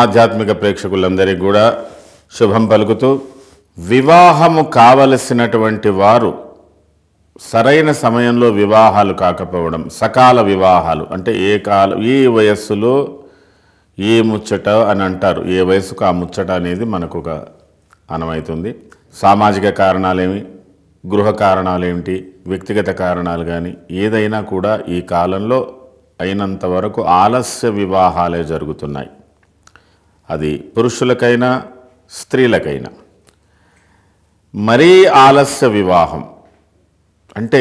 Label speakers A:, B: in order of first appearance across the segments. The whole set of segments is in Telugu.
A: ఆధ్యాత్మిక ప్రేక్షకులందరికీ కూడా శుభం పలుకుతూ వివాహము కావలసినటువంటి వారు సరైన సమయంలో వివాహాలు కాకపోవడం సకాల వివాహాలు అంటే ఏ కాల ఏ వయస్సులో ఏ ముచ్చట అని అంటారు ఏ వయసుకు ఆ ముచ్చట అనేది మనకు ఒక అనమవుతుంది సామాజిక కారణాలేమి గృహ కారణాలు ఏమిటి వ్యక్తిగత కారణాలు కానీ ఏదైనా కూడా ఈ కాలంలో అయినంత వరకు ఆలస్య వివాహాలే జరుగుతున్నాయి అది పురుషులకైనా స్త్రీలకైనా మరీ ఆలస్య వివాహం అంటే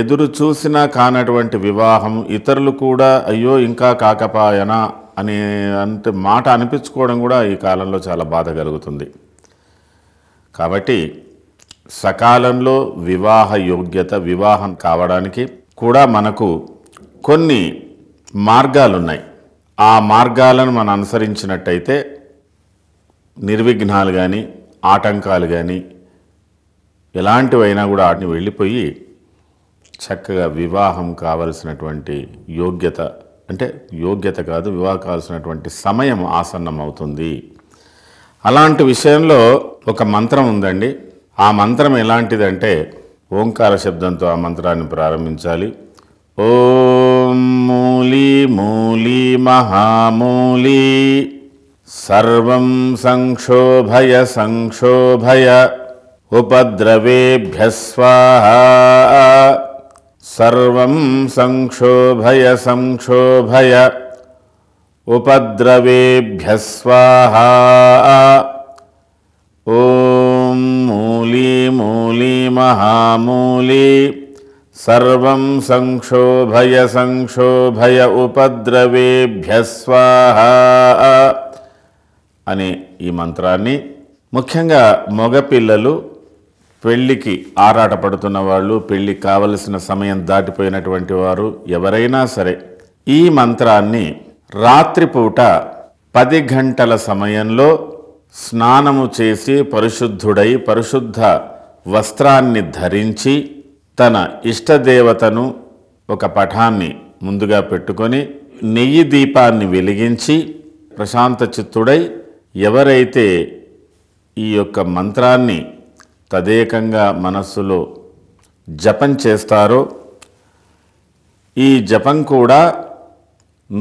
A: ఎదురు చూసినా కానటువంటి వివాహం ఇతరులు కూడా అయ్యో ఇంకా కాకపాయనా అనే అంటే మాట అనిపించుకోవడం కూడా ఈ కాలంలో చాలా బాధ కలుగుతుంది కాబట్టి సకాలంలో వివాహ యోగ్యత వివాహం కావడానికి కూడా మనకు కొన్ని మార్గాలున్నాయి ఆ మార్గాలను మనం అనుసరించినట్టయితే నిర్విఘ్నాలు కానీ ఆటంకాలు కానీ ఎలాంటివైనా కూడా వాటిని వెళ్ళిపోయి చక్కగా వివాహం కావలసినటువంటి యోగ్యత అంటే యోగ్యత కాదు వివాహ కావాల్సినటువంటి సమయం ఆసన్నం అవుతుంది అలాంటి విషయంలో ఒక మంత్రం ఉందండి ఆ మంత్రం ఎలాంటిదంటే ఓంకార శబ్దంతో ఆ మంత్రాన్ని ప్రారంభించాలి ఓం మూలి మూ मूली महामूली सर्वं संक्षोभय संक्षोभय उपद्रवेभ्य स्वाहा सर्वं संक्षोभय संक्षोभय उपद्रवेभ्य स्वाहा ॐ मूली मूली महामूली సర్వం సంక్షోభయ సంక్షోభయ ఉపద్రవేభ్య స్వాహ అనే ఈ మంత్రాన్ని ముఖ్యంగా మగపిల్లలు పెళ్ళికి ఆరాటపడుతున్న వాళ్ళు పెళ్ళి కావలసిన సమయం దాటిపోయినటువంటి వారు ఎవరైనా సరే ఈ మంత్రాన్ని రాత్రిపూట పది గంటల సమయంలో స్నానము చేసి పరిశుద్ధుడై పరిశుద్ధ వస్త్రాన్ని ధరించి తన ఇష్టదేవతను ఒక పఠాన్ని ముందుగా పెట్టుకొని నెయ్యి దీపాన్ని వెలిగించి ప్రశాంత చిత్తుడై ఎవరైతే ఈ యొక్క మంత్రాన్ని తదేకంగా మనస్సులో జపం చేస్తారో ఈ జపం కూడా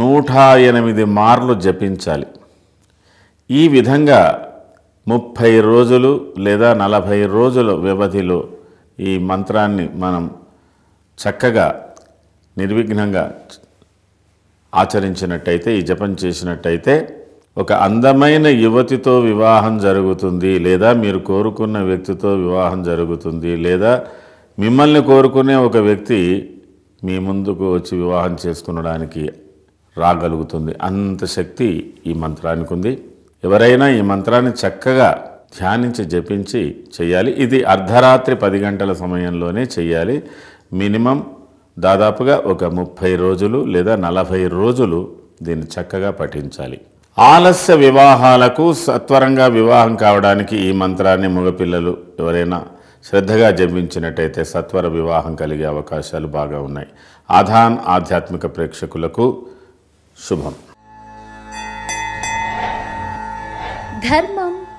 A: నూట ఎనిమిది మార్లు జపించాలి ఈ విధంగా ముప్పై రోజులు లేదా నలభై రోజుల వ్యవధిలో ఈ మంత్రాన్ని మనం చక్కగా నిర్విఘ్నంగా ఆచరించినట్టయితే ఈ జపం చేసినట్టయితే ఒక అందమైన యువతితో వివాహం జరుగుతుంది లేదా మీరు కోరుకున్న వ్యక్తితో వివాహం జరుగుతుంది లేదా మిమ్మల్ని కోరుకునే ఒక వ్యక్తి మీ ముందుకు వచ్చి వివాహం చేసుకునడానికి రాగలుగుతుంది అంత శక్తి ఈ మంత్రానికి ఉంది ఎవరైనా ఈ మంత్రాన్ని చక్కగా ధ్యానించి జపించి చేయాలి ఇది అర్ధరాత్రి పది గంటల సమయంలోనే చేయాలి మినిమం దాదాపుగా ఒక ముప్పై రోజులు లేదా నలభై రోజులు దీన్ని చక్కగా పఠించాలి ఆలస్య వివాహాలకు సత్వరంగా వివాహం కావడానికి ఈ మంత్రాన్ని మగపిల్లలు ఎవరైనా శ్రద్ధగా జపించినట్టయితే సత్వర వివాహం కలిగే అవకాశాలు బాగా ఉన్నాయి ఆధాన్ ఆధ్యాత్మిక ప్రేక్షకులకు శుభం ధర్మం